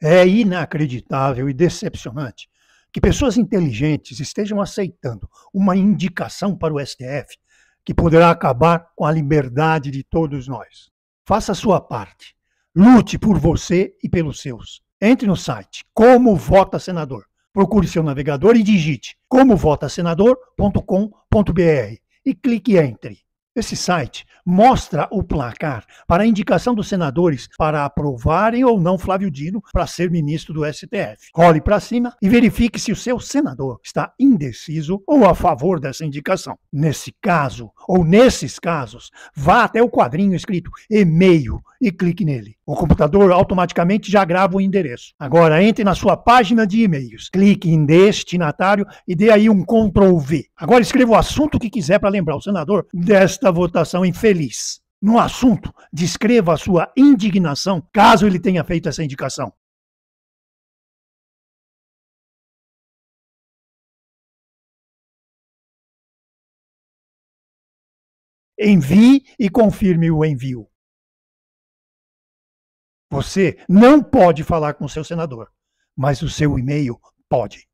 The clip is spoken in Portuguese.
É inacreditável e decepcionante que pessoas inteligentes estejam aceitando uma indicação para o STF que poderá acabar com a liberdade de todos nós. Faça a sua parte. Lute por você e pelos seus. Entre no site Como Vota Senador. Procure seu navegador e digite comovotasenador.com.br e clique entre. Esse site mostra o placar para a indicação dos senadores para aprovarem ou não Flávio Dino para ser ministro do STF. Role para cima e verifique se o seu senador está indeciso ou a favor dessa indicação. Nesse caso, ou nesses casos, vá até o quadrinho escrito e-mail e clique nele. O computador automaticamente já grava o endereço. Agora entre na sua página de e-mails, clique em destinatário e dê aí um Ctrl V. Agora escreva o assunto que quiser para lembrar o senador desta esta votação infeliz. No assunto, descreva a sua indignação, caso ele tenha feito essa indicação. Envie e confirme o envio. Você não pode falar com seu senador, mas o seu e-mail pode.